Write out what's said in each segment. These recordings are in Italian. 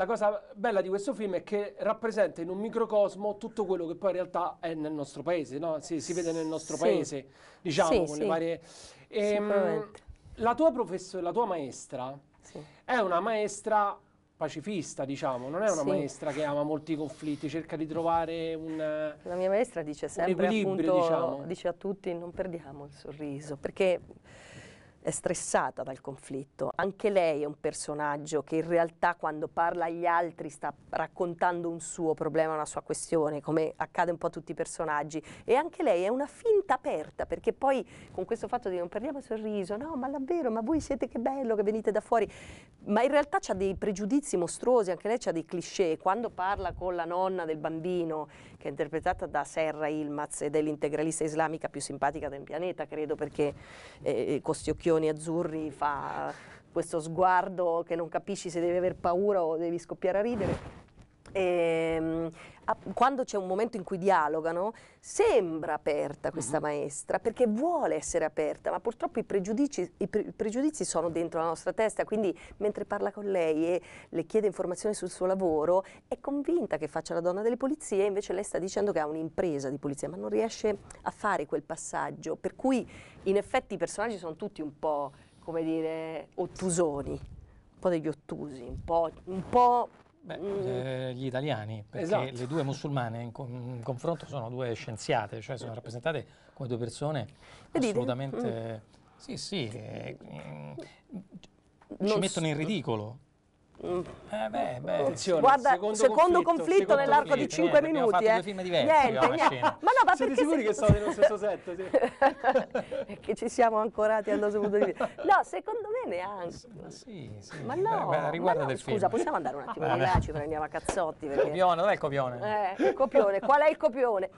la cosa bella di questo film è che rappresenta in un microcosmo tutto quello che poi in realtà è nel nostro paese, no? si, si, vede nel nostro sì. paese, diciamo, sì, con sì. le varie... Ehm, e, la tua professoressa, la tua maestra, è una maestra pacifista, diciamo, non è una sì. maestra che ama molti conflitti, cerca di trovare un La mia maestra dice sempre appunto, diciamo. dice a tutti non perdiamo il sorriso, perché è stressata dal conflitto. Anche lei è un personaggio che in realtà quando parla agli altri sta raccontando un suo problema, una sua questione, come accade un po' a tutti i personaggi. E anche lei è una finta aperta, perché poi con questo fatto di non perdiamo il sorriso, no, ma davvero, ma voi siete che bello che venite da fuori ma in realtà ha dei pregiudizi mostruosi, anche lei ha dei cliché. Quando parla con la nonna del bambino, che è interpretata da Serra Ilmaz ed è l'integralista islamica più simpatica del pianeta, credo, perché eh, eh con questi occhioni azzurri fa questo sguardo che non capisci se devi aver paura o devi scoppiare a ridere ehm, quando c'è un momento in cui dialogano, sembra aperta questa uh mhm. -huh. maestra perché vuole essere aperta, ma purtroppo i pregiudizi, i pre pregiudizi, sono dentro la nostra testa, quindi mentre parla con lei e le chiede informazioni sul suo lavoro, è convinta che faccia la donna delle polizie, invece lei sta dicendo che ha un'impresa di pulizia, ma non riesce a fare quel passaggio, per cui in effetti i personaggi sono tutti un po', come dire, ottusoni, un po' degli ottusi, un po', un po Beh, mm. eh, gli italiani, perché esatto. le due musulmane in, co in, confronto sono due scienziate, cioè sono rappresentate come due persone assolutamente... Mm. Sì, sì, eh, eh, ci mettono in ridicolo. Eh beh, beh, oh, attenzione, Guarda, secondo, secondo conflitto, conflitto nell'arco di 5 eh, minuti. Eh. Diversi, niente, niente. Ma no, ma Siete sicuri se... che sono nello stesso set? Sì. che ci siamo ancorati allo stesso punto di vista. No, secondo me neanche. Ma sì, sì. Ma no, beh, riguarda ma no, del scusa, film. possiamo andare un attimo ah, di là, ci prendiamo a cazzotti. Perché... Copione, dov'è il copione? Eh, il copione, qual è il copione?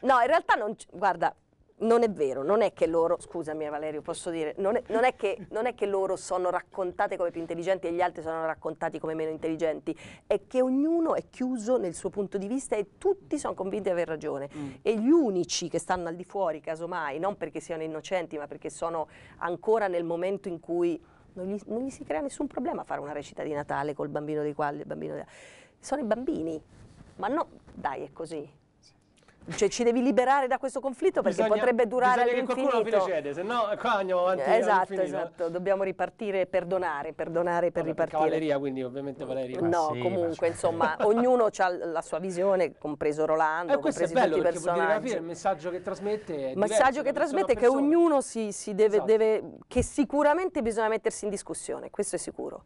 No, in realtà non... Guarda, non è vero, non è che loro, scusami Valerio, posso dire, non è, non, è che, non è, che, loro sono raccontate come più intelligenti e gli altri sono raccontati come meno intelligenti, è che ognuno è chiuso nel suo punto di vista e tutti sono convinti di aver ragione mm. e gli unici che stanno al di fuori, casomai, non perché siano innocenti, ma perché sono ancora nel momento in cui non gli, non gli si crea nessun problema a fare una recita di Natale col bambino dei quali, il bambino dei... sono i bambini, ma no, dai, è così cioè, ci devi liberare da questo conflitto perché bisogna, potrebbe durare all'infinito. Bisogna che qualcuno fine cede, se no qua andiamo avanti eh, Esatto, esatto, dobbiamo ripartire e perdonare, perdonare per Vabbè, ripartire. Cavalleria quindi ovviamente Valeria. No, sì, comunque cioè. insomma ognuno ha la sua visione, compreso Rolando, eh, questo tutti i personaggi. il messaggio che trasmette Il messaggio che trasmette è che ognuno si, si deve, esatto. deve, che sicuramente bisogna mettersi in discussione, questo è sicuro.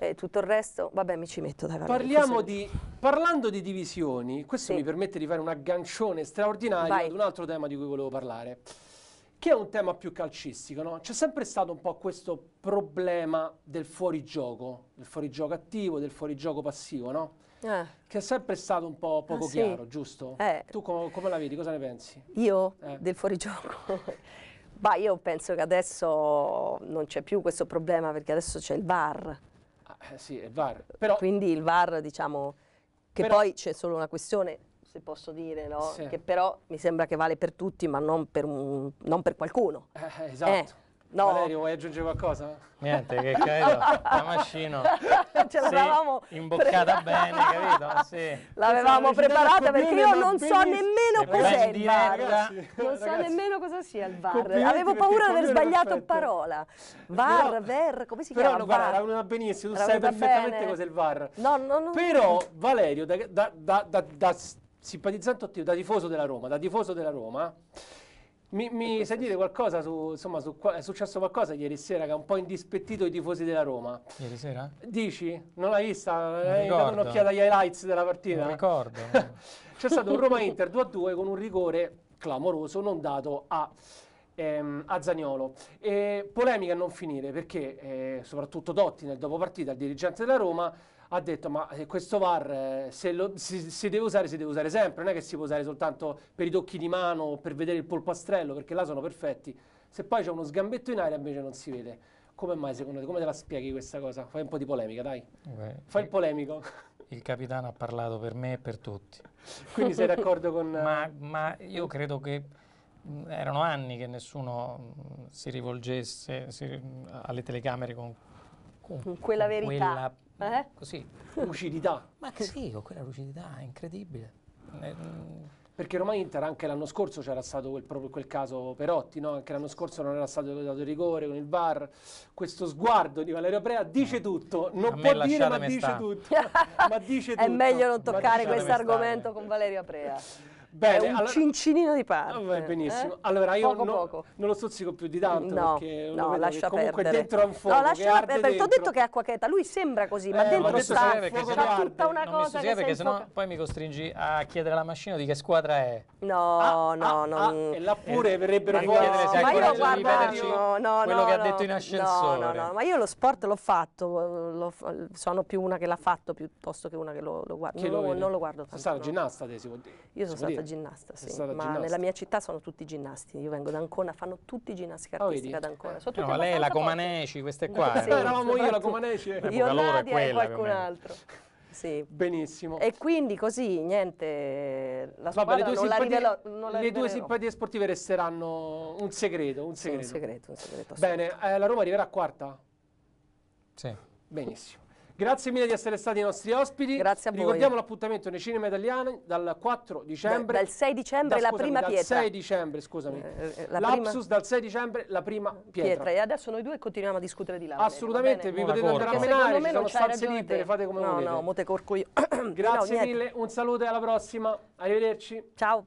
Eh, tutto il resto, vabbè mi ci metto dai. Parliamo di, parlando di divisioni, questo sì. mi permette di fare un aggancione straordinario Vai. ad un altro tema di cui volevo parlare, che è un tema più calcistico. No? C'è sempre stato un po' questo problema del fuorigioco, del fuorigioco attivo, del fuorigioco passivo, no? eh. Che è sempre stato un po' poco ah, chiaro, giusto? Eh. Tu com come la vedi? Cosa ne pensi? Io? Eh. Del fuorigioco? Beh, io penso che adesso non c'è più questo problema perché adesso c'è il VAR. Ah, eh, sì, il VAR. Però... Quindi il VAR, diciamo, che però... poi c'è solo una questione se posso dire, no? sì. che però mi sembra che vale per tutti, ma non per, un, non per qualcuno. Eh, eh esatto. Eh. No. Valerio, vuoi aggiungere qualcosa? Niente, che credo, la macchina ce l'avevamo sì, imboccata bene, capito? Ah, sì. L'avevamo preparata perché io non so nemmeno cos'è il bar. Ragazzi, non so ragazzi. nemmeno cosa sia il bar. Avevo paura di aver sbagliato parola. VAR, però, ver, come si però, chiama? Però guarda, l'aveva benissimo, tu sai perfettamente bene. cos'è il VAR. No, no, no. Però Valerio da, da, da, da simpatizzante attivo, da tifoso della Roma, da tifoso della Roma, mi, mi sai qualcosa su, insomma, su, è successo qualcosa ieri sera che ha un po' indispettito i tifosi della Roma. Ieri sera? Dici? Non l'hai vista? Non Hai ricordo. dato un'occhiata agli highlights della partita? Non ricordo. C'è stato un Roma-Inter 2-2 con un rigore clamoroso non dato a ehm, a Zagnolo. E polemica a non finire perché eh, soprattutto Dotti nel dopopartita, il dirigente della Roma, ha detto ma eh, questo VAR eh, se, lo, si, si deve usare si deve usare sempre, non è che si può usare soltanto per i tocchi di mano o per vedere il polpastrello perché là sono perfetti, se poi c'è uno sgambetto in aria invece non si vede. Come mai secondo te? Come te la spieghi questa cosa? Fai un po' di polemica, dai. Beh, Fai il polemico. Il capitano ha parlato per me e per tutti. Quindi sei d'accordo con... ma, eh, ma io credo che mm, erano anni che nessuno mm, si rivolgesse si, mm, alle telecamere con, con, quella, con verità. quella eh? Così. Lucidità. Ma sì, con quella lucidità, è incredibile. Eh, mm. perché Roma Inter anche l'anno scorso c'era stato quel, proprio quel caso Perotti, no? anche l'anno scorso non era stato dato rigore con il VAR. Questo sguardo di Valerio Prea dice eh. tutto, non può dire ma dice tutto. ma dice tutto. È meglio non toccare questo argomento con Valerio Prea. Bene, è un allora, cincinino di parte. Va ah, benissimo. Eh? Allora io poco, no, poco. non lo stuzzico più di tanto no, perché no, lascia comunque perdere. dentro è un fuoco. No, lascia perdere. Ti ho detto che è acqua cheta, lui sembra così, eh, ma dentro sta c'è tutta una non cosa che perché sennò poi mi costringi a chiedere alla macchina di che squadra è. No, ah, no, ah, no. Ah, e là pure eh, verrebbero fuori. No, ma io guarda, quello che ha detto in ascensore. No, no, no, ma io lo sport l'ho fatto, sono più una che l'ha fatto piuttosto che una che lo guarda. Non lo guardo tanto. Sei stata ginnasta te, si dire. Io sono stata stata ginnasta, sì. ma ginnasta. nella mia città sono tutti ginnasti, io vengo da Ancona, fanno tutti ginnastica ah, artistica oh, da Ancona. Eh. no, lei la Comaneci, queste qua. No, eh. sì, eh, eravamo io la esatto. Comaneci. Eh. Io Nadia e qualcun altro. Sì. Benissimo. E quindi così, niente, la squadra Vabbè, non la non la Le due simpatie sportive resteranno un segreto, un segreto. Sì, un segreto, un segreto Bene, eh, la Roma arriverà a quarta? Sì. Benissimo. Grazie mille di essere stati i nostri ospiti. Grazie a voi. Ricordiamo l'appuntamento nei cinema italiani dal 4 dicembre. Da, dal 6 dicembre da, scusami, la prima pietra. Dal 6 dicembre, scusami. Eh, eh la Lapsus prima... dal 6 dicembre la prima pietra. pietra. E adesso noi due continuiamo a discutere di là. Assolutamente, vi potete andare a menare, ci sono stanze libere, fate come no, volete. No, no, mote corco io. Grazie no, mille, un saluto e alla prossima. Arrivederci. Ciao.